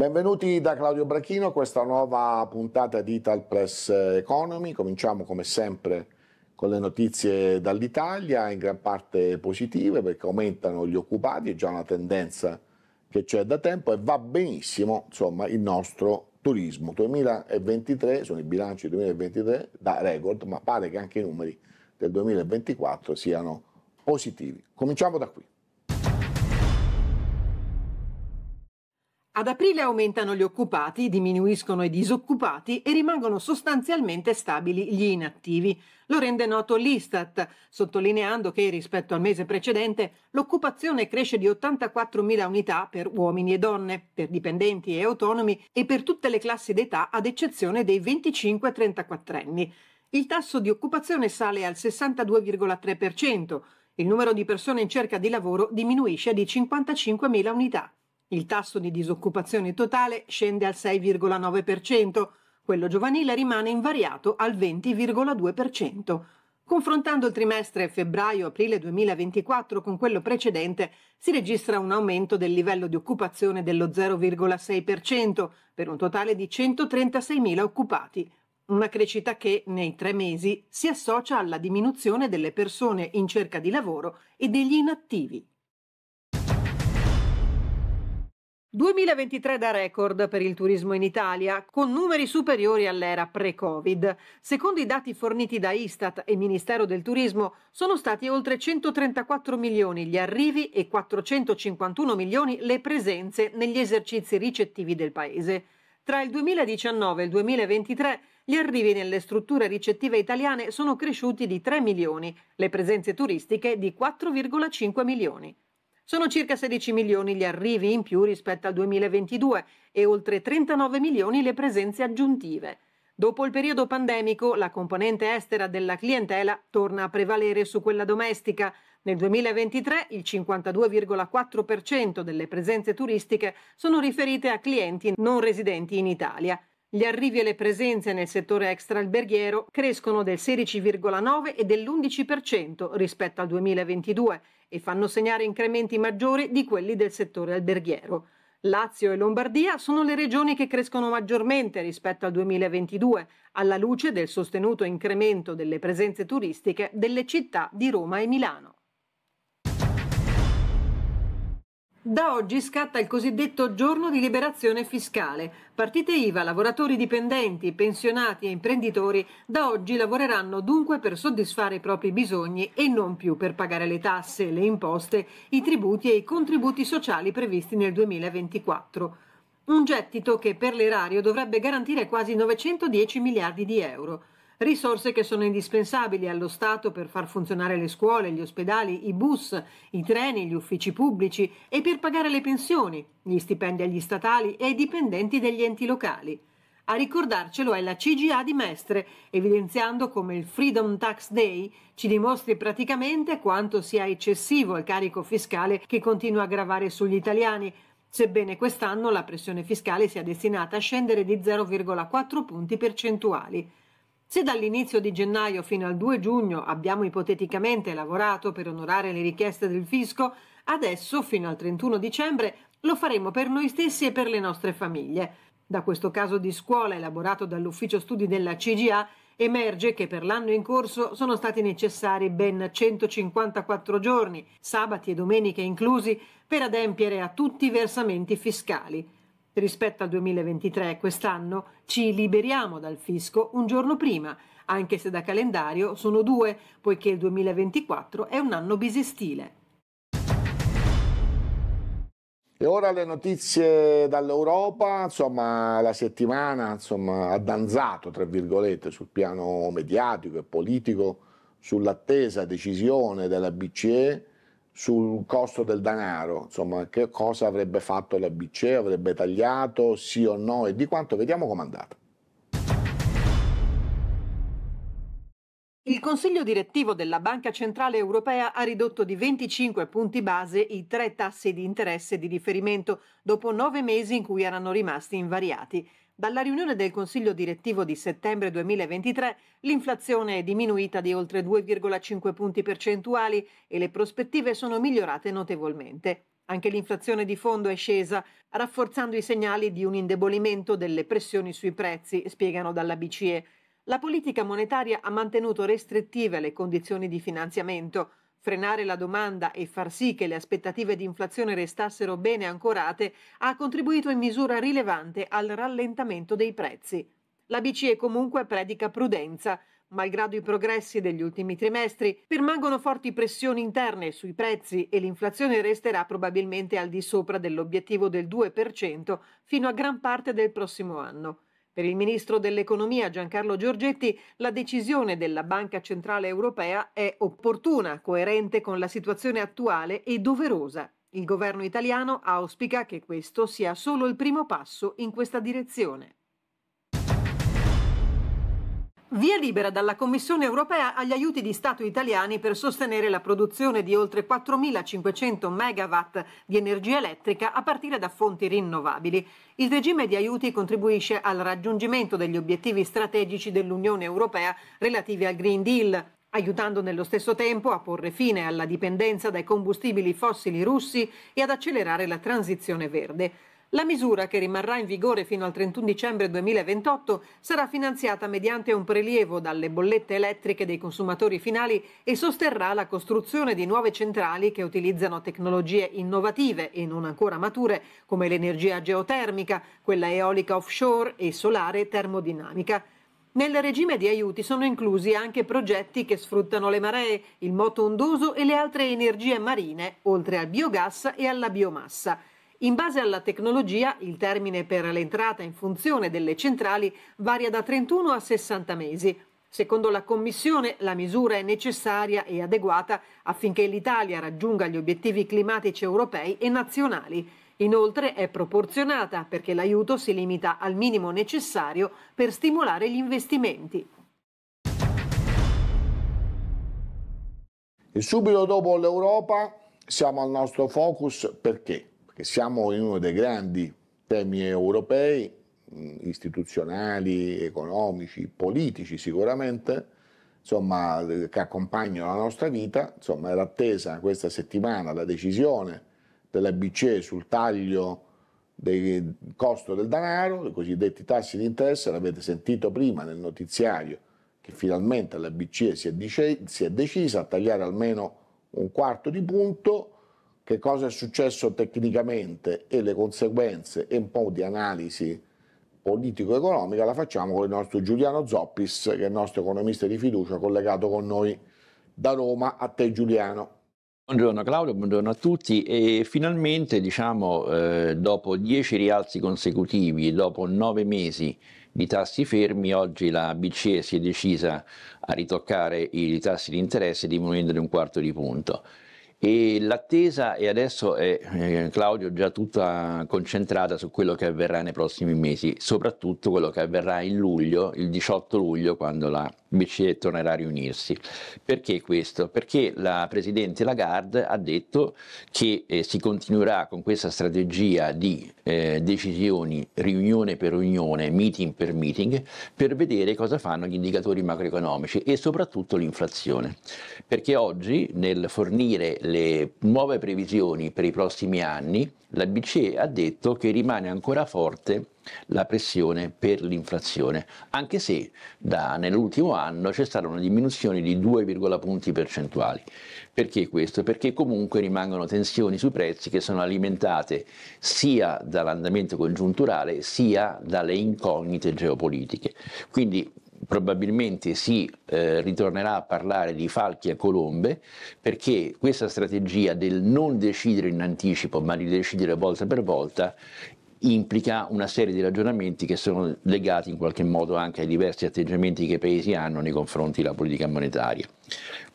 Benvenuti da Claudio Bracchino a questa nuova puntata di Ital Press Economy. Cominciamo come sempre con le notizie dall'Italia, in gran parte positive perché aumentano gli occupati, è già una tendenza che c'è da tempo e va benissimo insomma, il nostro turismo. 2023 sono i bilanci 2023 da record, ma pare che anche i numeri del 2024 siano positivi. Cominciamo da qui. Ad aprile aumentano gli occupati, diminuiscono i disoccupati e rimangono sostanzialmente stabili gli inattivi. Lo rende noto l'Istat, sottolineando che rispetto al mese precedente l'occupazione cresce di 84.000 unità per uomini e donne, per dipendenti e autonomi e per tutte le classi d'età ad eccezione dei 25-34 anni. Il tasso di occupazione sale al 62,3%, il numero di persone in cerca di lavoro diminuisce di 55.000 unità. Il tasso di disoccupazione totale scende al 6,9%, quello giovanile rimane invariato al 20,2%. Confrontando il trimestre febbraio-aprile 2024 con quello precedente, si registra un aumento del livello di occupazione dello 0,6% per un totale di 136.000 occupati, una crescita che nei tre mesi si associa alla diminuzione delle persone in cerca di lavoro e degli inattivi. 2023 da record per il turismo in Italia, con numeri superiori all'era pre-Covid. Secondo i dati forniti da Istat e Ministero del Turismo, sono stati oltre 134 milioni gli arrivi e 451 milioni le presenze negli esercizi ricettivi del Paese. Tra il 2019 e il 2023 gli arrivi nelle strutture ricettive italiane sono cresciuti di 3 milioni, le presenze turistiche di 4,5 milioni. Sono circa 16 milioni gli arrivi in più rispetto al 2022 e oltre 39 milioni le presenze aggiuntive. Dopo il periodo pandemico, la componente estera della clientela torna a prevalere su quella domestica. Nel 2023 il 52,4% delle presenze turistiche sono riferite a clienti non residenti in Italia. Gli arrivi e le presenze nel settore extraalberghiero crescono del 16,9 e dell'11% rispetto al 2022 e fanno segnare incrementi maggiori di quelli del settore alberghiero. Lazio e Lombardia sono le regioni che crescono maggiormente rispetto al 2022, alla luce del sostenuto incremento delle presenze turistiche delle città di Roma e Milano. Da oggi scatta il cosiddetto giorno di liberazione fiscale. Partite IVA, lavoratori dipendenti, pensionati e imprenditori da oggi lavoreranno dunque per soddisfare i propri bisogni e non più per pagare le tasse, le imposte, i tributi e i contributi sociali previsti nel 2024. Un gettito che per l'erario dovrebbe garantire quasi 910 miliardi di euro risorse che sono indispensabili allo Stato per far funzionare le scuole, gli ospedali, i bus, i treni, gli uffici pubblici e per pagare le pensioni, gli stipendi agli statali e ai dipendenti degli enti locali. A ricordarcelo è la CGA di Mestre, evidenziando come il Freedom Tax Day ci dimostri praticamente quanto sia eccessivo il carico fiscale che continua a gravare sugli italiani, sebbene quest'anno la pressione fiscale sia destinata a scendere di 0,4 punti percentuali. Se dall'inizio di gennaio fino al 2 giugno abbiamo ipoteticamente lavorato per onorare le richieste del fisco, adesso, fino al 31 dicembre, lo faremo per noi stessi e per le nostre famiglie. Da questo caso di scuola elaborato dall'ufficio studi della CGA emerge che per l'anno in corso sono stati necessari ben 154 giorni, sabati e domeniche inclusi, per adempiere a tutti i versamenti fiscali. Rispetto al 2023, quest'anno ci liberiamo dal fisco un giorno prima, anche se da calendario sono due, poiché il 2024 è un anno bisestile. E ora le notizie dall'Europa, insomma la settimana insomma, ha danzato tra virgolette sul piano mediatico e politico sull'attesa decisione della BCE sul costo del denaro, insomma, che cosa avrebbe fatto la BCE, avrebbe tagliato, sì o no, e di quanto, vediamo com'è andata. Il Consiglio direttivo della Banca Centrale Europea ha ridotto di 25 punti base i tre tassi di interesse di riferimento dopo nove mesi in cui erano rimasti invariati. Dalla riunione del Consiglio direttivo di settembre 2023 l'inflazione è diminuita di oltre 2,5 punti percentuali e le prospettive sono migliorate notevolmente. Anche l'inflazione di fondo è scesa, rafforzando i segnali di un indebolimento delle pressioni sui prezzi, spiegano dalla BCE. La politica monetaria ha mantenuto restrittive le condizioni di finanziamento, Frenare la domanda e far sì che le aspettative di inflazione restassero bene ancorate ha contribuito in misura rilevante al rallentamento dei prezzi. La BCE comunque predica prudenza. Malgrado i progressi degli ultimi trimestri, permangono forti pressioni interne sui prezzi e l'inflazione resterà probabilmente al di sopra dell'obiettivo del 2% fino a gran parte del prossimo anno. Per il ministro dell'economia Giancarlo Giorgetti la decisione della Banca Centrale Europea è opportuna, coerente con la situazione attuale e doverosa. Il governo italiano auspica che questo sia solo il primo passo in questa direzione. Via libera dalla Commissione europea agli aiuti di Stato italiani per sostenere la produzione di oltre 4.500 megawatt di energia elettrica a partire da fonti rinnovabili. Il regime di aiuti contribuisce al raggiungimento degli obiettivi strategici dell'Unione europea relativi al Green Deal, aiutando nello stesso tempo a porre fine alla dipendenza dai combustibili fossili russi e ad accelerare la transizione verde. La misura, che rimarrà in vigore fino al 31 dicembre 2028, sarà finanziata mediante un prelievo dalle bollette elettriche dei consumatori finali e sosterrà la costruzione di nuove centrali che utilizzano tecnologie innovative e non ancora mature come l'energia geotermica, quella eolica offshore e solare termodinamica. Nel regime di aiuti sono inclusi anche progetti che sfruttano le maree, il moto ondoso e le altre energie marine, oltre al biogas e alla biomassa. In base alla tecnologia, il termine per l'entrata in funzione delle centrali varia da 31 a 60 mesi. Secondo la Commissione, la misura è necessaria e adeguata affinché l'Italia raggiunga gli obiettivi climatici europei e nazionali. Inoltre è proporzionata perché l'aiuto si limita al minimo necessario per stimolare gli investimenti. E subito dopo l'Europa siamo al nostro focus perché siamo in uno dei grandi temi europei, mm, istituzionali, economici, politici sicuramente, insomma, che accompagnano la nostra vita. Insomma, era attesa questa settimana la decisione della BCE sul taglio del costo del denaro, i cosiddetti tassi di interesse, l'avete sentito prima nel notiziario, che finalmente la BCE si è, dice, si è decisa a tagliare almeno un quarto di punto che cosa è successo tecnicamente e le conseguenze e un po' di analisi politico-economica la facciamo con il nostro Giuliano Zoppis, che è il nostro economista di fiducia collegato con noi da Roma. A te Giuliano. Buongiorno Claudio, buongiorno a tutti e finalmente diciamo eh, dopo dieci rialzi consecutivi, dopo nove mesi di tassi fermi, oggi la BCE si è decisa a ritoccare i tassi di interesse diminuendo di un quarto di punto. E l'attesa, e adesso è eh, Claudio già tutta concentrata su quello che avverrà nei prossimi mesi, soprattutto quello che avverrà in luglio, il 18 luglio, quando la BCE tornerà a riunirsi. Perché questo? Perché la Presidente Lagarde ha detto che eh, si continuerà con questa strategia di eh, decisioni riunione per riunione, meeting per meeting, per vedere cosa fanno gli indicatori macroeconomici e soprattutto l'inflazione. Perché oggi nel fornire le nuove previsioni per i prossimi anni, la BCE ha detto che rimane ancora forte la pressione per l'inflazione, anche se da, nell'ultimo anno c'è stata una diminuzione di 2, punti percentuali. Perché questo? Perché comunque rimangono tensioni sui prezzi che sono alimentate sia dall'andamento congiunturale sia dalle incognite geopolitiche. Quindi probabilmente si eh, ritornerà a parlare di falchi a colombe perché questa strategia del non decidere in anticipo ma di decidere volta per volta implica una serie di ragionamenti che sono legati in qualche modo anche ai diversi atteggiamenti che i paesi hanno nei confronti della politica monetaria.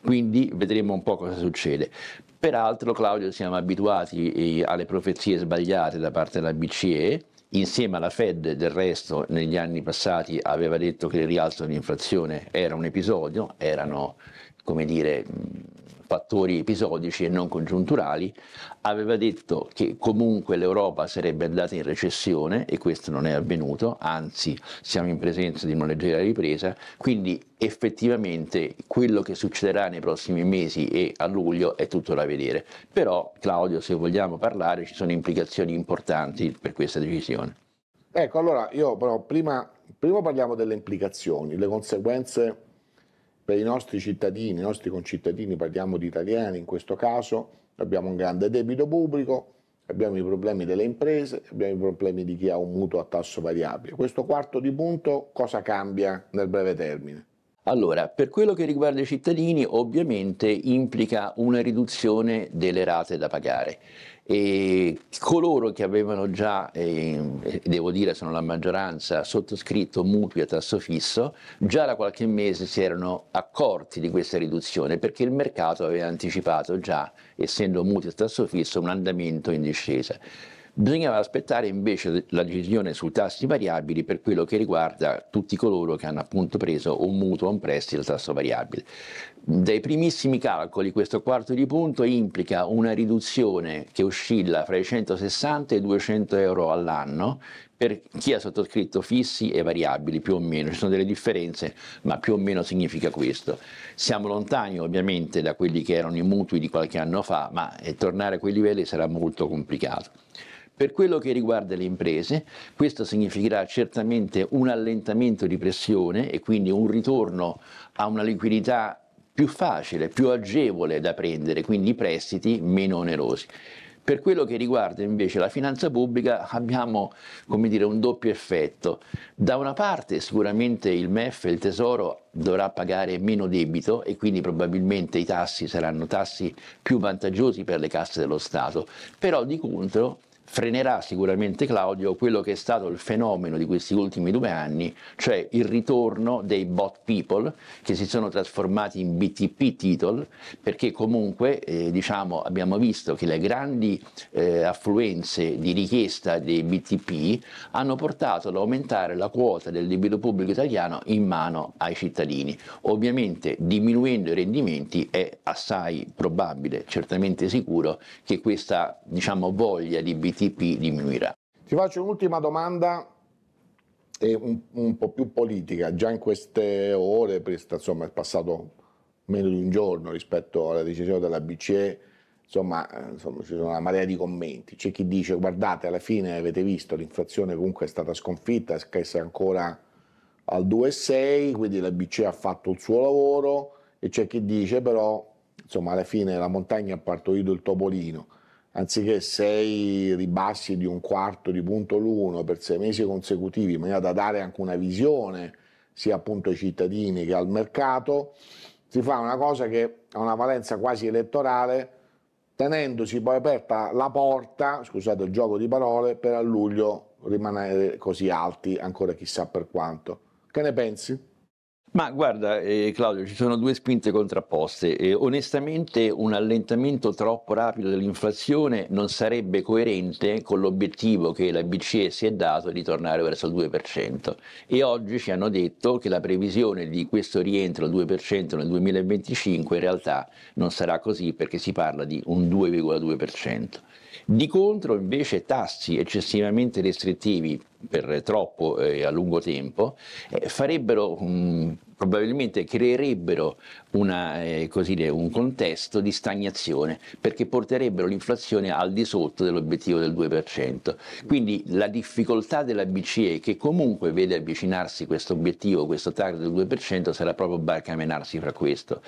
Quindi vedremo un po' cosa succede. Peraltro Claudio siamo abituati eh, alle profezie sbagliate da parte della BCE, insieme alla Fed del resto negli anni passati aveva detto che il rialzo dell'inflazione era un episodio, erano come dire, fattori episodici e non congiunturali, aveva detto che comunque l'Europa sarebbe andata in recessione e questo non è avvenuto, anzi siamo in presenza di una leggera ripresa, quindi effettivamente quello che succederà nei prossimi mesi e a luglio è tutto da vedere. Però Claudio, se vogliamo parlare, ci sono implicazioni importanti per questa decisione. Ecco, allora io però prima, prima parliamo delle implicazioni, le conseguenze per i nostri cittadini, i nostri concittadini, parliamo di italiani in questo caso, abbiamo un grande debito pubblico, abbiamo i problemi delle imprese, abbiamo i problemi di chi ha un mutuo a tasso variabile. Questo quarto di punto cosa cambia nel breve termine? Allora, per quello che riguarda i cittadini, ovviamente implica una riduzione delle rate da pagare e coloro che avevano già, eh, devo dire sono la maggioranza, sottoscritto mutui a tasso fisso, già da qualche mese si erano accorti di questa riduzione perché il mercato aveva anticipato già, essendo mutui a tasso fisso, un andamento in discesa bisognava aspettare invece la decisione sui tassi variabili per quello che riguarda tutti coloro che hanno appunto preso un mutuo o un prestito a tasso variabile. Dai primissimi calcoli questo quarto di punto implica una riduzione che oscilla fra i 160 e i 200 euro all'anno per chi ha sottoscritto fissi e variabili più o meno, ci sono delle differenze ma più o meno significa questo. Siamo lontani ovviamente da quelli che erano i mutui di qualche anno fa ma eh, tornare a quei livelli sarà molto complicato. Per quello che riguarda le imprese, questo significherà certamente un allentamento di pressione e quindi un ritorno a una liquidità più facile, più agevole da prendere, quindi prestiti meno onerosi. Per quello che riguarda invece la finanza pubblica abbiamo dire, un doppio effetto. Da una parte sicuramente il MEF, il Tesoro, dovrà pagare meno debito e quindi probabilmente i tassi saranno tassi più vantaggiosi per le casse dello Stato, però di contro frenerà sicuramente Claudio quello che è stato il fenomeno di questi ultimi due anni, cioè il ritorno dei bot people che si sono trasformati in BTP title, perché comunque eh, diciamo, abbiamo visto che le grandi eh, affluenze di richiesta dei BTP hanno portato ad aumentare la quota del debito pubblico italiano in mano ai cittadini. Ovviamente diminuendo i rendimenti è assai probabile, certamente sicuro, che questa diciamo, voglia di BTP TP diminuirà. Ti faccio un'ultima domanda e un, un, po' più politica, già in queste ore, insomma è passato meno di un giorno rispetto alla decisione della BCE, insomma, eh, insomma ci sono una marea di commenti, c'è chi dice guardate alla fine avete visto l'inflazione comunque è stata sconfitta, è ancora al 2,6, quindi la BCE ha fatto il suo lavoro e c'è chi dice però insomma alla fine la montagna ha partorito il topolino anziché sei ribassi di un quarto di punto l'uno per sei mesi consecutivi, in maniera da dare anche una visione sia appunto ai cittadini che al mercato, si fa una cosa che ha una valenza quasi elettorale, tenendosi poi aperta la porta, scusate il gioco di parole, per a luglio rimanere così alti ancora chissà per quanto. Che ne pensi? Ma guarda eh, Claudio, ci sono due spinte contrapposte. Eh, onestamente un allentamento troppo rapido dell'inflazione non sarebbe coerente con l'obiettivo che la BCE si è dato di tornare verso il 2%. E oggi ci hanno detto che la previsione di questo rientro al 2% nel 2025 in realtà non sarà così perché si parla di un 2,2%. Di contro invece tassi eccessivamente restrittivi per troppo e eh, a lungo tempo, eh, farebbero, mh, mm, probabilmente creerebbero una, eh, dire, un contesto di stagnazione perché porterebbero l'inflazione al di sotto dell'obiettivo del 2%. Quindi la difficoltà della BCE che comunque vede avvicinarsi questo obiettivo, questo target del 2%, sarà proprio barcamenarsi fra questo.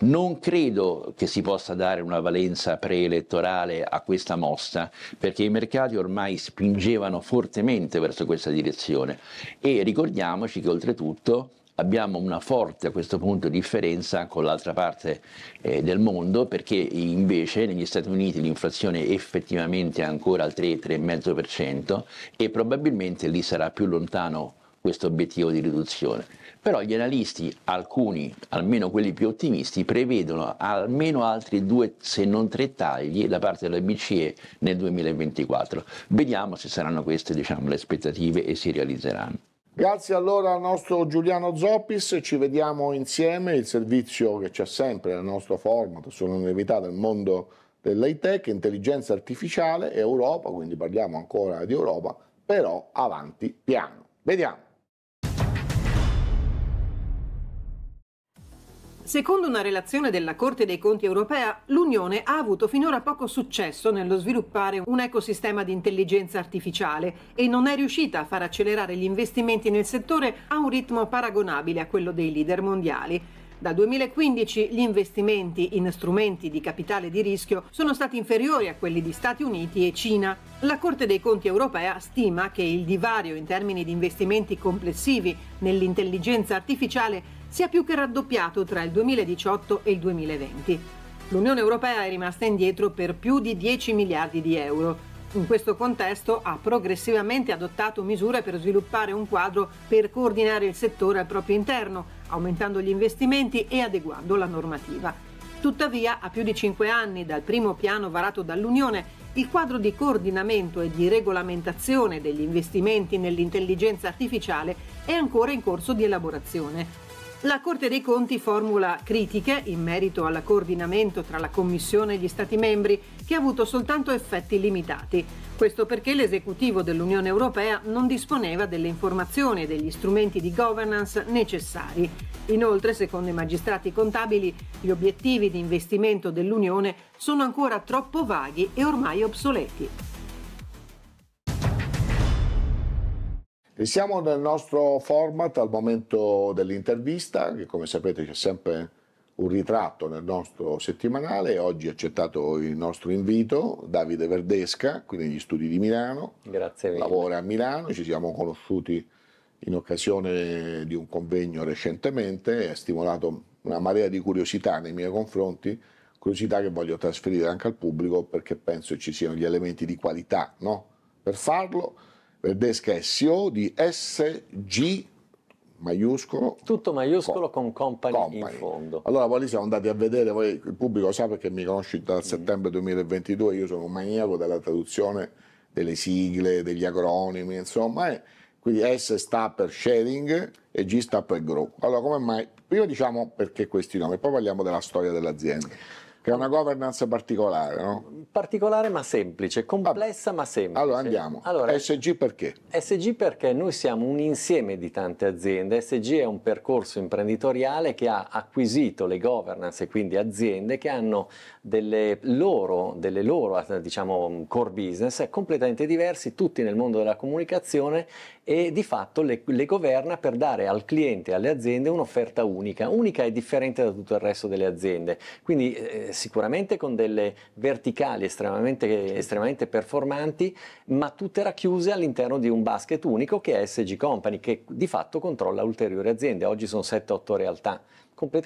Non credo che si possa dare una valenza preelettorale a questa mossa perché i mercati ormai spingevano fortemente verso verso questa direzione e ricordiamoci che oltretutto abbiamo una forte a questo punto differenza con l'altra parte eh, del mondo perché invece negli Stati Uniti l'inflazione è effettivamente ancora al 3-3,5% e probabilmente lì sarà più lontano questo obiettivo di riduzione però gli analisti, alcuni, almeno quelli più ottimisti, prevedono almeno altri due, se non tre tagli da parte della BCE nel 2024. Vediamo se saranno queste diciamo, le aspettative e si realizzeranno. Grazie allora al nostro Giuliano Zoppis, ci vediamo insieme, il servizio che c'è sempre nel nostro format, sono novità del mondo dell'high tech, intelligenza artificiale, Europa, quindi parliamo ancora di Europa, però avanti piano. Vediamo. Secondo una relazione della Corte dei Conti europea, l'Unione ha avuto finora poco successo nello sviluppare un ecosistema di intelligenza artificiale e non è riuscita a far accelerare gli investimenti nel settore a un ritmo paragonabile a quello dei leader mondiali. Dal 2015 gli investimenti in strumenti di capitale di rischio sono stati inferiori a quelli di Stati Uniti e Cina. La Corte dei Conti europea stima che il divario in termini di investimenti complessivi nell'intelligenza artificiale si è più che raddoppiato tra il 2018 e il 2020. L'Unione Europea è rimasta indietro per più di 10 miliardi di euro. In questo contesto ha progressivamente adottato misure per sviluppare un quadro per coordinare il settore al proprio interno, aumentando gli investimenti e adeguando la normativa. Tuttavia, a più di cinque anni dal primo piano varato dall'Unione, il quadro di coordinamento e di regolamentazione degli investimenti nell'intelligenza artificiale è ancora in corso di elaborazione. La Corte dei Conti formula critiche in merito al coordinamento tra la Commissione e gli Stati membri, che ha avuto soltanto effetti limitati. Questo perché l'esecutivo dell'Unione Europea non disponeva delle informazioni e degli strumenti di governance necessari. Inoltre, secondo i magistrati contabili, gli obiettivi di investimento dell'Unione sono ancora troppo vaghi e ormai obsoleti. E siamo nel nostro format al momento dell'intervista, che come sapete c'è sempre un ritratto nel nostro settimanale. Oggi ha accettato il nostro invito Davide Verdesca, qui negli studi di Milano. Grazie mille. Lavora a Milano, ci siamo conosciuti in occasione di un convegno recentemente, ha stimolato una marea di curiosità nei miei confronti, curiosità che voglio trasferire anche al pubblico perché penso ci siano gli elementi di qualità no? per farlo Verdesca è CEO di SG maiuscolo. Tutto maiuscolo con, con company, company, in fondo. Allora poi lì siamo andati a vedere, voi, il pubblico sa perché mi conosci dal mm. settembre 2022, io sono un maniaco della traduzione delle sigle, degli acronimi, insomma, e quindi S sta per sharing e G sta per grow. Allora come mai? Prima diciamo perché questi nomi, poi parliamo della storia dell'azienda che è una governance particolare, no? Particolare ma semplice, complessa ah, ma semplice. Allora andiamo. Allora, SG perché? SG perché noi siamo un insieme di tante aziende. SG è un percorso imprenditoriale che ha acquisito le governance e quindi aziende che hanno delle loro, delle loro diciamo, core business completamente diversi, tutti nel mondo della comunicazione e di fatto le, le governa per dare al cliente e alle aziende un'offerta unica, unica e differente da tutto il resto delle aziende. Quindi eh, sicuramente con delle verticali estremamente, estremamente performanti, ma tutte racchiuse all'interno di un basket unico che è SG Company, che di fatto controlla ulteriori aziende. Oggi sono 7-8 realtà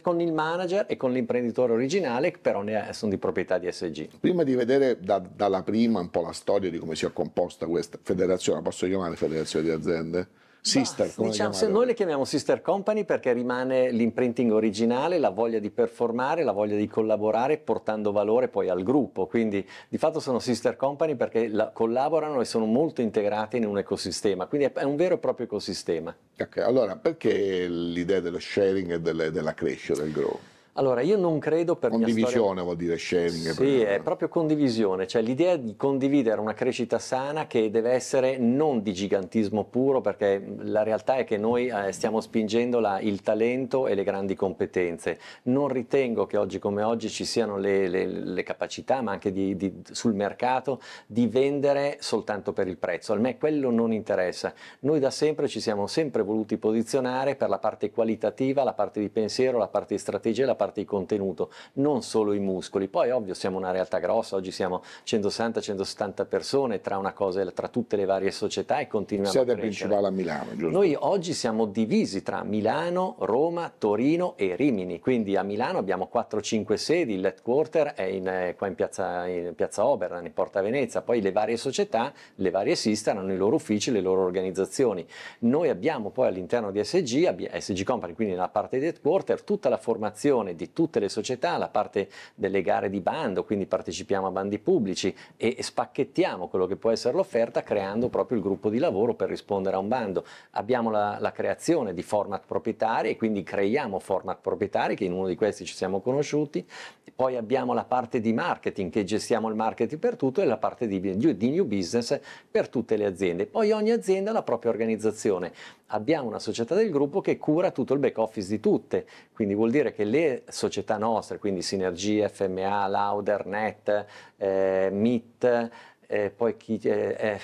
con il manager e con l'imprenditore originale, che però è, sono di proprietà di SG. Prima di vedere da, dalla prima un po' la storia di come si è composta questa federazione, posso chiamare federazione di aziende? sister. Bah, diciamo, se noi le chiamiamo sister company perché rimane l'imprinting originale, la voglia di performare, la voglia di collaborare portando valore poi al gruppo. Quindi di fatto sono sister company perché la, collaborano e sono molto integrate in un ecosistema. Quindi è, è, un vero e proprio ecosistema. Ok, allora perché l'idea dello sharing e delle, della crescita, del growth? Allora, io non credo per Condivisione storia... vuol dire sharing. Sì, per... è proprio condivisione, cioè l'idea di condividere una crescita sana che deve essere non di gigantismo puro, perché la realtà è che noi eh, stiamo spingendo la, il talento e le grandi competenze. Non ritengo che oggi come oggi ci siano le, le, le capacità, ma anche di, di, sul mercato, di vendere soltanto per il prezzo. A me quello non interessa. Noi da sempre ci siamo sempre voluti posizionare per la parte qualitativa, la parte di pensiero, la parte di strategia, la parte parte di contenuto, non solo i muscoli. Poi ovvio siamo una realtà grossa, oggi siamo 160-170 persone tra una cosa e tra tutte le varie società e continuiamo Siete a crescere. Siete principale a Milano, giusto? Noi oggi siamo divisi tra Milano, Roma, Torino e Rimini, quindi a Milano abbiamo 4-5 sedi, il headquarter è in, eh, qua in piazza, in piazza Oberlan, in Porta Venezia, poi le varie società, le varie sister hanno i loro uffici, le loro organizzazioni. Noi abbiamo poi all'interno di SG, SG Company, quindi nella parte di headquarter, tutta la formazione di tutte le società la parte delle gare di bando, quindi partecipiamo a bandi pubblici e spacchettiamo quello che può essere l'offerta creando proprio il gruppo di lavoro per rispondere a un bando. Abbiamo la, la creazione di format proprietari e quindi creiamo format proprietari che in uno di questi ci siamo conosciuti, poi abbiamo la parte di marketing che gestiamo il marketing per tutto e la parte di, di new business per tutte le aziende. Poi ogni azienda ha la propria organizzazione abbiamo una società del gruppo che cura tutto il back office di tutte, quindi vuol dire che le società nostre, quindi Sinergia, FMA, Lauder, Net, eh, MIT, eh, poi chi, eh,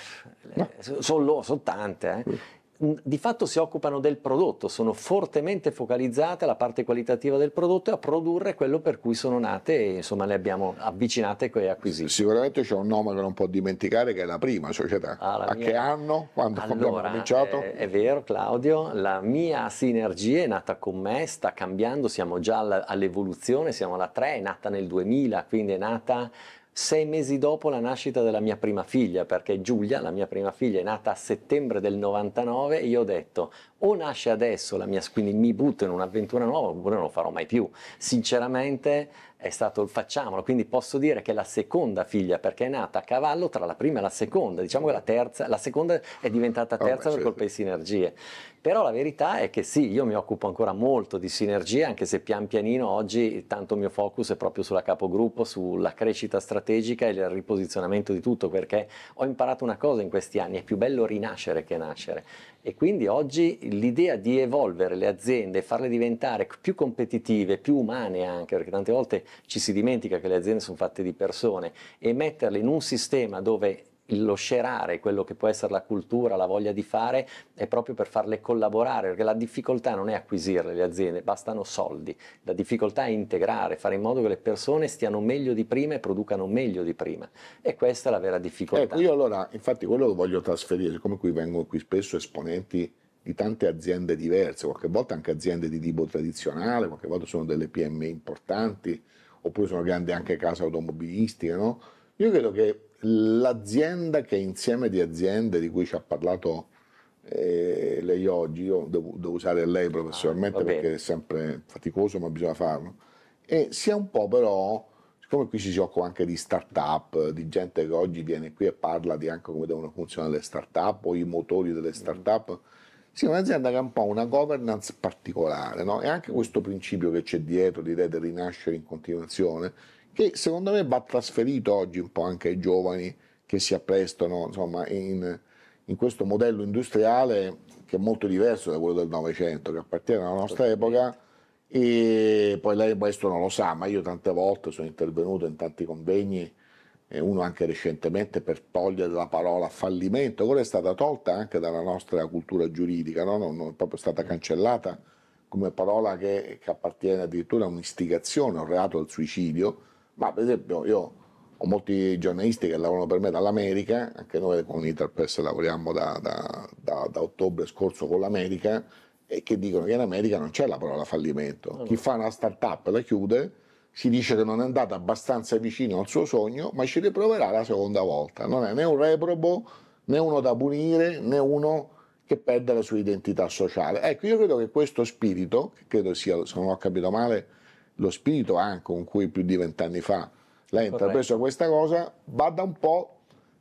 no. sono, son tante, di fatto si occupano del prodotto, sono fortemente focalizzate alla parte qualitativa del prodotto e a produrre quello per cui sono nate e insomma le abbiamo avvicinate e acquisite. Sicuramente c'è un nome che non può dimenticare che è la prima società. Ah, la a che anno? Quando allora, abbiamo cominciato? È, eh, è, vero Claudio, la mia sinergia è nata con me, sta cambiando, siamo già all'evoluzione, siamo alla 3, è nata nel 2000, quindi è nata sei mesi dopo la nascita della mia prima figlia, perché Giulia, la mia prima figlia, è nata a settembre del 99 e io ho detto o nasce adesso la mia, quindi mi butto in un'avventura nuova oppure non lo farò mai più. Sinceramente è stato il facciamolo, quindi posso dire che la seconda figlia, perché è nata a cavallo tra la prima e la seconda, diciamo che la terza, la seconda è diventata terza oh, per certo. colpa di sinergie. Però la verità è che sì, io mi occupo ancora molto di sinergie, anche se pian pianino oggi tanto il mio focus è proprio sulla capogruppo, sulla crescita strategica e il riposizionamento di tutto, perché ho imparato una cosa in questi anni, è più bello rinascere che nascere e quindi oggi l'idea di evolvere le aziende, farle diventare più competitive, più umane anche, perché tante volte ci si dimentica che le aziende sono fatte di persone e metterle in un sistema dove lo scerare, quello che può essere la cultura, la voglia di fare, è proprio per farle collaborare, perché la difficoltà non è acquisirle le aziende, bastano soldi, la difficoltà è integrare, fare in modo che le persone stiano meglio di prima e producano meglio di prima. E questa è la vera difficoltà. Ecco, io allora, infatti quello che voglio trasferire, siccome qui vengono qui spesso esponenti di tante aziende diverse, qualche volta anche aziende di tipo tradizionale, qualche volta sono delle PMI importanti, oppure sono grandi anche case automobilistiche, no? Io credo che l'azienda che insieme di aziende di cui ci ha parlato eh, lei oggi, io devo, devo usare lei professionalmente ah, perché è sempre faticoso ma bisogna farlo, e sia un po' però, siccome qui ci si occupa anche di start-up, di gente che oggi viene qui e parla di anche come devono funzionare le start-up o i motori delle mm. start-up, sia un'azienda che ha un po' una governance particolare, no? e anche questo principio che c'è dietro, l'idea di rinascere in continuazione, che secondo me va trasferito oggi un po' anche ai giovani che si apprestano insomma, in, in questo modello industriale che è molto diverso da quello del Novecento, che appartiene alla nostra epoca. E poi lei questo non lo sa, ma io tante volte sono intervenuto in tanti convegni, uno anche recentemente, per togliere la parola fallimento, quella è stata tolta anche dalla nostra cultura giuridica, no? non è proprio stata mm. cancellata come parola che, che appartiene addirittura a un'istigazione, a un reato al suicidio, ma per esempio io ho molti giornalisti che lavorano per me dall'America, anche noi con Interpress lavoriamo da, da, da, da ottobre scorso con l'America, e che dicono che in America non c'è la parola fallimento. Allora. Chi fa una startup e la chiude, si dice che non è andata abbastanza vicino al suo sogno, ma ci riproverà la seconda volta. Non è né un reprobo, né uno da punire, né uno che perde la sua identità sociale. Ecco, io credo che questo spirito, che credo sia, se non ho capito male, lo spirito anche con cui più di vent'anni fa lei ha intrapreso questa cosa, vada un po'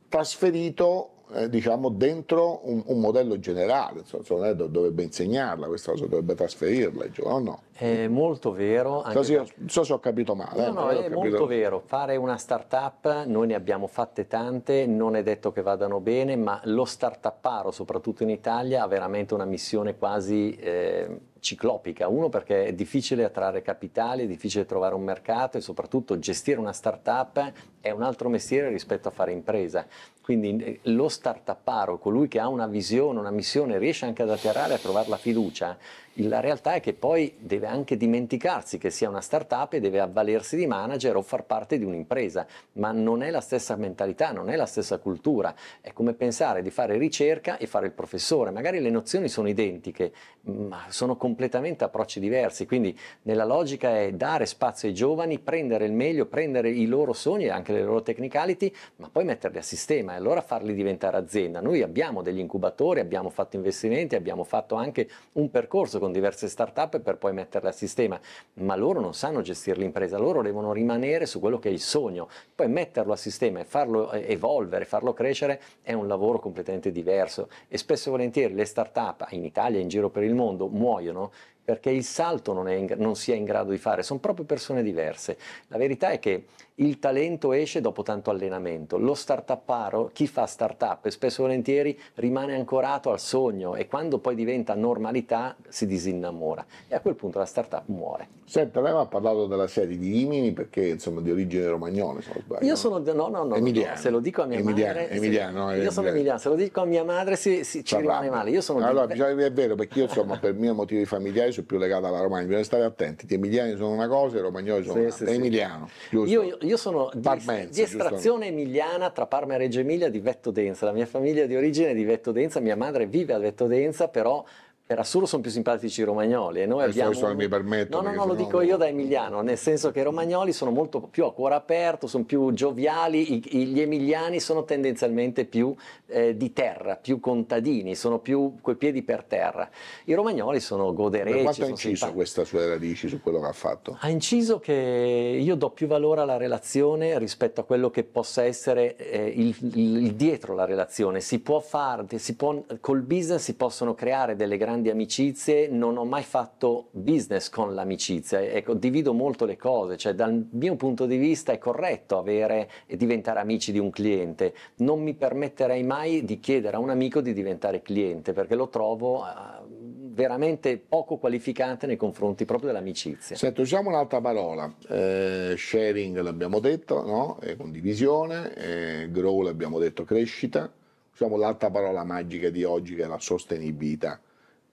trasferito eh, diciamo dentro un, un modello generale, insomma, insomma, lei dovrebbe insegnarla questa cosa, dovrebbe trasferirla, o oh, no? È molto vero. Anche so, perché... so se ho capito male. No, eh, no, è capito... molto vero. Fare una start-up, noi ne abbiamo fatte tante, non è detto che vadano bene, ma lo startupparo, soprattutto in Italia, ha veramente una missione quasi... Eh ciclopica. Uno perché è difficile attrarre capitali, è difficile trovare un mercato e soprattutto gestire una startup è un altro mestiere rispetto a fare impresa. Quindi eh, lo startupparo, colui che ha una visione, una missione, riesce anche ad atterrare e a trovare la fiducia. La realtà è che poi deve anche dimenticarsi che sia una startup e deve avvalersi di manager o far parte di un'impresa, ma non è la stessa mentalità, non è la stessa cultura. È come pensare di fare ricerca e fare il professore. Magari le nozioni sono identiche, ma sono completamente completamente approcci diversi, quindi nella logica è dare spazio ai giovani, prendere il meglio, prendere i loro sogni e anche le loro technicality, ma poi metterli a sistema e allora farli diventare azienda. Noi abbiamo degli incubatori, abbiamo fatto investimenti, abbiamo fatto anche un percorso con diverse start-up per poi metterle a sistema, ma loro non sanno gestire l'impresa, loro devono rimanere su quello che è il sogno, poi metterlo a sistema e farlo eh, evolvere, farlo crescere è un lavoro completamente diverso e spesso e volentieri le start-up in Italia e in giro per il mondo muoiono know perché il salto non, in, non, si è in grado di fare, sono proprio persone diverse. La verità è che il talento esce dopo tanto allenamento, lo start-uparo, chi fa start-up spesso e volentieri rimane ancorato al sogno e quando poi diventa normalità si disinnamora e a quel punto la start-up muore. Senta, lei mi ha parlato della serie di Rimini perché insomma di origine romagnola, se non sbaglio. Io sono, no, no, no, emiliano. se lo dico a mia emiliano, madre... Emiliano, se, no, io sono emiliano, se lo dico a mia madre si, si, ci rimane male. Io sono allora, di... è vero perché io insomma per mio motivi familiari Lorenzo è più legata alla Romagna, bisogna stare attenti, gli emiliani sono una cosa e i romagnoli sono sì, un'altra, sì, emiliano. Io, io, sono Parmenza, di, di, estrazione giusto? emiliana tra Parma e Reggio Emilia di Vettodenza, la mia famiglia di origine è di Vettodenza, mia madre vive a Vettodenza, però per assurdo sono più simpatici i romagnoli e noi eh, Questo abbiamo un... mi permetto no no no lo dico io da emiliano nel senso che i romagnoli sono molto più a cuore aperto sono più gioviali I, gli emiliani sono tendenzialmente più eh, di terra più contadini sono più coi piedi per terra i romagnoli sono godereci ma quanto ha inciso simpatici. questa sue radici su quello che ha fatto? ha inciso che io do più valore alla relazione rispetto a quello che possa essere eh, il, il, il dietro la relazione si può fare si può, col business si possono creare delle grandi grandi amicizie, non ho mai fatto business con l'amicizia, ecco, divido molto le cose, cioè dal mio punto di vista è corretto avere e diventare amici di un cliente, non mi permetterei mai di chiedere a un amico di diventare cliente perché lo trovo ah, veramente poco qualificante nei confronti proprio dell'amicizia. Senti, usiamo un'altra parola, eh, sharing l'abbiamo detto, no? condivisione, eh, grow l'abbiamo detto crescita, usiamo l'altra parola magica di oggi che è la sostenibilità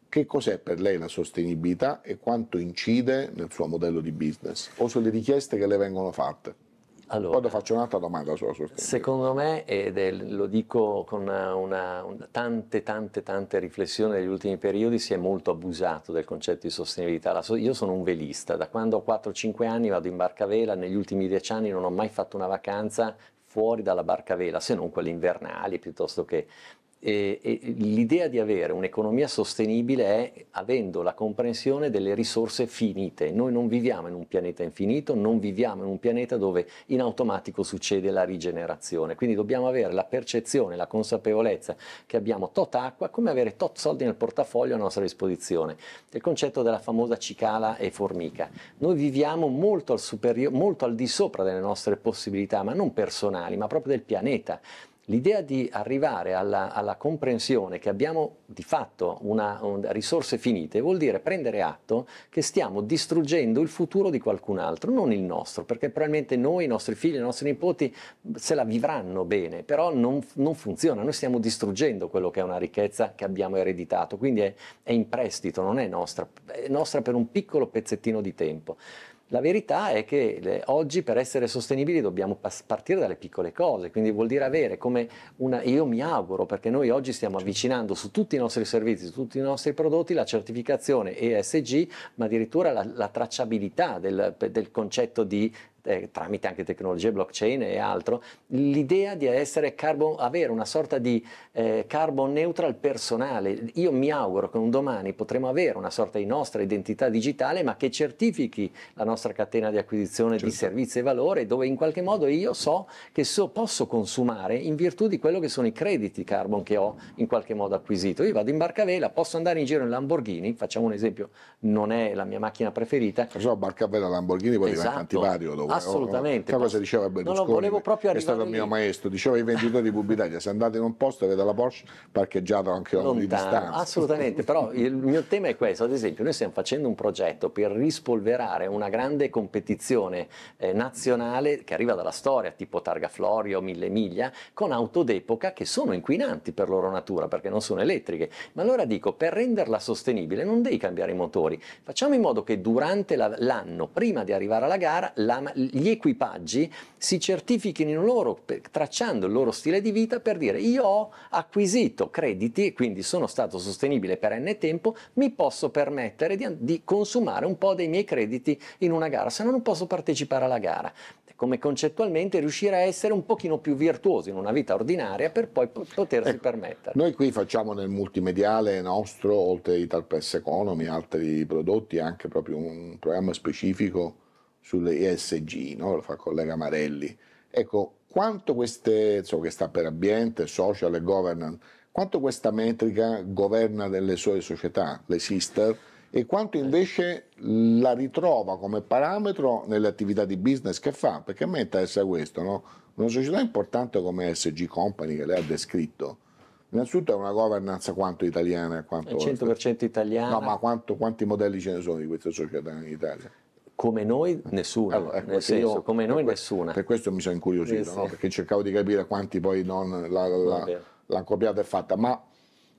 che cos'è per lei la sostenibilità e quanto incide nel suo modello di business o sulle richieste che le vengono fatte? Allora, Poi faccio un'altra domanda sulla sostenibilità. Secondo me, ed è, lo dico con una, una, tante, tante, tante riflessioni negli ultimi periodi, si è molto abusato del concetto di sostenibilità. So, io sono un velista, da quando ho 4-5 anni vado in barcavela, negli ultimi 10 anni non ho mai fatto una vacanza fuori dalla barcavela, se non quelle invernali piuttosto che e, e, l'idea di avere un'economia sostenibile è avendo la comprensione delle risorse finite. Noi non viviamo in un pianeta infinito, non viviamo in un pianeta dove in automatico succede la rigenerazione. Quindi dobbiamo avere la percezione, la consapevolezza che abbiamo tot acqua come avere tot soldi nel portafoglio a nostra disposizione. Il concetto della famosa cicala e formica. Noi viviamo molto al, superior- molto al di sopra delle nostre possibilità, ma non personali, ma proprio del pianeta l'idea di arrivare alla, alla, comprensione che abbiamo di fatto una, un, risorse finite vuol dire prendere atto che stiamo distruggendo il futuro di qualcun altro, non il nostro, perché probabilmente noi, i nostri figli, i nostri nipoti se la vivranno bene, però non, non funziona, noi stiamo distruggendo quello che è una ricchezza che abbiamo ereditato, quindi è, è in prestito, non è nostra, è nostra per un piccolo pezzettino di tempo. La verità è che eh, oggi per essere sostenibili dobbiamo partire dalle piccole cose, quindi vuol dire avere come una, io mi auguro, perché noi oggi stiamo certo. avvicinando su tutti i nostri servizi, su tutti i nostri prodotti, la certificazione ESG, ma addirittura la, la tracciabilità del, del concetto di eh, tramite anche tecnologie blockchain e altro, l'idea di essere carbon, avere una sorta di eh, carbon neutral personale. Io mi auguro che un domani potremo avere una sorta di nostra identità digitale, ma che certifichi la nostra catena di acquisizione certo. di servizi e valore, dove in qualche modo io so che so, posso consumare in virtù di quello che sono i crediti carbon che ho in qualche modo acquisito. Io vado in barcavela, posso andare in giro in Lamborghini, facciamo un esempio, non è la mia macchina preferita. Facciamo barcavela Lamborghini, poi esatto. diventa antivario dopo assolutamente. Questa cosa diceva Berlusconi, no, che è stato il mio maestro, diceva ai venditori di pubblicità, se andate in un posto avete la Porsche parcheggiata anche a di distanza. Assolutamente, però il mio tema è questo, ad esempio noi stiamo facendo un progetto per rispolverare una grande competizione eh, nazionale che arriva dalla storia, tipo Targa Florio, Mille Miglia, con auto d'epoca che sono inquinanti per loro natura, perché non sono elettriche. Ma allora dico, per renderla sostenibile non devi cambiare i motori, facciamo in modo che durante la, l'anno, prima di arrivare alla gara, la, gli equipaggi si certifichino loro tracciando il loro stile di vita per dire io ho acquisito crediti e quindi sono stato sostenibile per n tempo, mi posso permettere di, di consumare un po' dei miei crediti in una gara, se no non posso partecipare alla gara come concettualmente riuscire a essere un pochino più virtuoso in una vita ordinaria per poi potersi ecco, permettere. Noi qui facciamo nel multimediale nostro, oltre ai Talpes Economy, altri prodotti, anche proprio un programma specifico sull'ESG, no? lo fa il collega Marelli. Ecco, quanto queste, so che sta per ambiente, social e governance, quanto questa metrica governa delle sue società, le sister, e quanto invece la ritrova come parametro nelle attività di business che fa, perché a me interessa questo, no? una società importante come SG Company che lei ha descritto, innanzitutto è una governance quanto italiana? Quanto è 100% italiana. No, ma quanto, quanti modelli ce ne sono di queste società in Italia? come noi nessuna, allora, eh, ecco, nel senso, io, come noi per nessuna. Per questo mi sono incuriosito, sì, sì. No? perché cercavo di capire quanti poi non la, la, la copiata è fatta, ma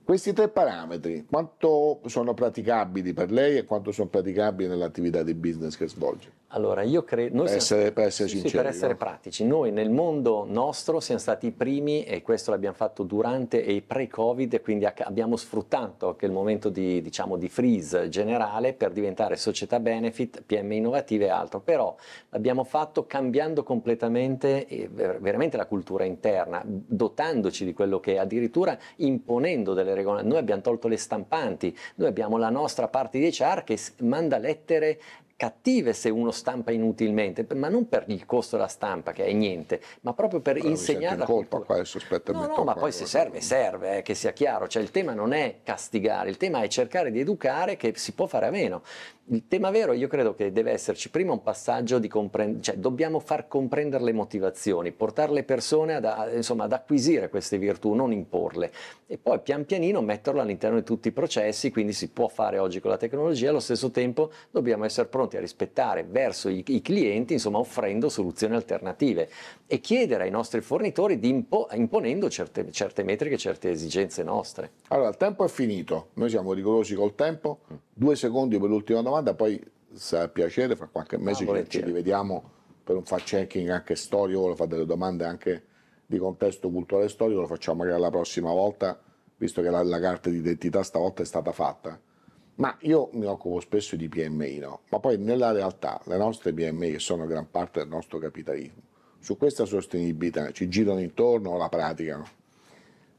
questi tre parametri quanto sono praticabili per lei e quanto sono praticabili nell'attività di business che svolge? Allora, io credo... Per, essere, per essere sinceri. Sì, per essere pratici. Noi nel mondo nostro siamo stati i primi, e questo l'abbiamo fatto durante e pre-Covid, quindi abbiamo sfruttato anche il momento di, diciamo, di freeze generale per diventare società benefit, PM innovative e altro. Però l'abbiamo fatto cambiando completamente veramente la cultura interna, dotandoci di quello che è, addirittura imponendo delle regole. Noi abbiamo tolto le stampanti, noi abbiamo la nostra parte di HR che manda lettere cattive se uno stampa inutilmente, ma non per il costo della stampa che è niente, ma proprio per allora, insegnare la in colpa cultura. qua e sospetta No, no, ma poi eh, se serve eh. serve, eh, che sia chiaro, cioè il tema non è castigare, il tema è cercare di educare che si può fare a meno il tema vero io credo che deve esserci prima un passaggio di comprensione, cioè dobbiamo far comprendere le motivazioni, portare le persone ad, insomma, ad, acquisire queste virtù, non imporle e poi pian pianino metterlo all'interno di tutti i processi, quindi si può fare oggi con la tecnologia, allo stesso tempo dobbiamo essere pronti a rispettare verso i, i clienti, insomma offrendo soluzioni alternative e chiedere ai nostri fornitori di impo- imponendo certe, certe metriche, certe esigenze nostre. Allora, il tempo è finito, noi siamo rigorosi col tempo mm. Due secondi per l'ultima domanda, poi se sarà piacere, fra qualche ah, mese ah, ci rivediamo per un fact checking anche storico, lo fa delle domande anche di contesto culturale e storico, lo facciamo magari la prossima volta, visto che la, la carta d'identità stavolta è stata fatta. Ma io mi occupo spesso di PMI, no? ma poi nella realtà le nostre PMI, che sono gran parte del nostro capitalismo, su questa sostenibilità ci girano intorno alla pratica. No?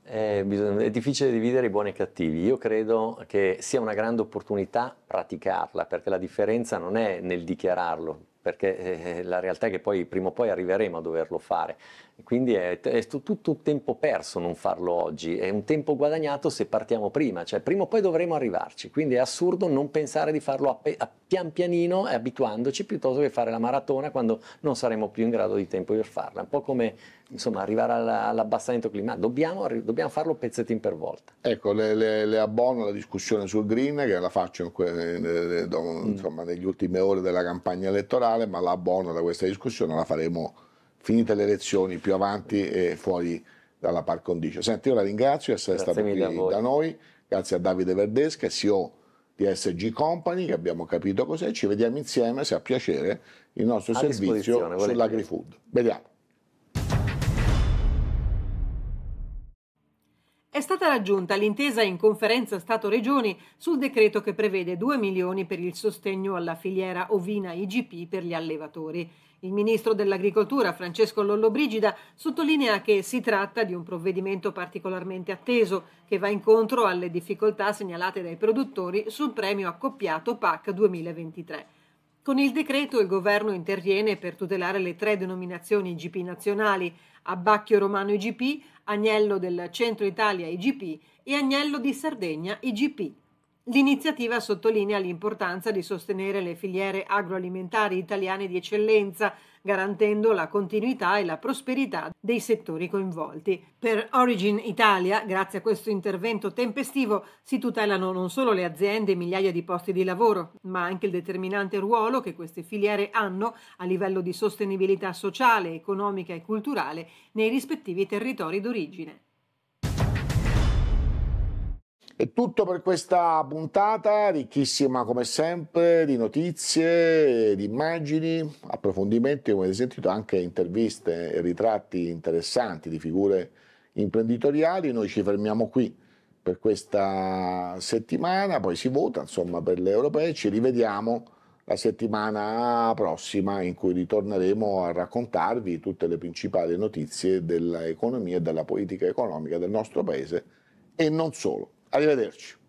È, eh, bisogna, è, difficile dividere i buoni e i cattivi. Io credo che sia una grande opportunità praticarla, perché la differenza non è nel dichiararlo, perché eh, eh la realtà è che poi prima o poi arriveremo a doverlo fare. Quindi è, è tutto tempo perso non farlo oggi, è un tempo guadagnato se partiamo prima, cioè prima o poi dovremo arrivarci, quindi è assurdo non pensare di farlo a, a pian pianino e abituandoci piuttosto che fare la maratona quando non saremo più in grado di tempo per farla, un po' come insomma, arrivare alla, all'abbassamento climatico, dobbiamo, dobbiamo, farlo pezzettino per volta. Ecco, le, le, le abbono la discussione sul green che la faccio in que- le, mm. insomma, mm. negli ultimi ore della campagna elettorale, ma la abbono da questa discussione la faremo finite le lezioni più avanti e fuori dalla par condicio. Senti, io la ringrazio di essere stato qui da noi, grazie a Davide Verdesca, CEO di SG Company, che abbiamo capito cos'è, ci vediamo insieme, se ha piacere, il nostro a servizio sull'agrifood. Vediamo. È stata raggiunta l'intesa in conferenza Stato-Regioni sul decreto che prevede 2 milioni per il sostegno alla filiera ovina IGP per gli allevatori. Il ministro dell'Agricoltura Francesco Lollobrigida sottolinea che si tratta di un provvedimento particolarmente atteso che va incontro alle difficoltà segnalate dai produttori sul premio accoppiato PAC 2023. Con il decreto il governo interviene per tutelare le tre denominazioni IGP nazionali, Abbacchio Romano IGP, Agnello del Centro Italia IGP e Agnello di Sardegna IGP. L'iniziativa sottolinea l'importanza di sostenere le filiere agroalimentari italiane di eccellenza, garantendo la continuità e la prosperità dei settori coinvolti. Per Origin Italia, grazie a questo intervento tempestivo, si tutelano non solo le aziende e migliaia di posti di lavoro, ma anche il determinante ruolo che queste filiere hanno a livello di sostenibilità sociale, economica e culturale nei rispettivi territori d'origine. È tutto per questa puntata, ricchissima come sempre di notizie, di immagini, approfondimenti, come avete sentito, anche interviste e ritratti interessanti di figure imprenditoriali. Noi ci fermiamo qui per questa settimana, poi si vota insomma, per le europee, ci rivediamo la settimana prossima in cui ritorneremo a raccontarvi tutte le principali notizie dell'economia e della politica economica del nostro paese e non solo. Arrivederci.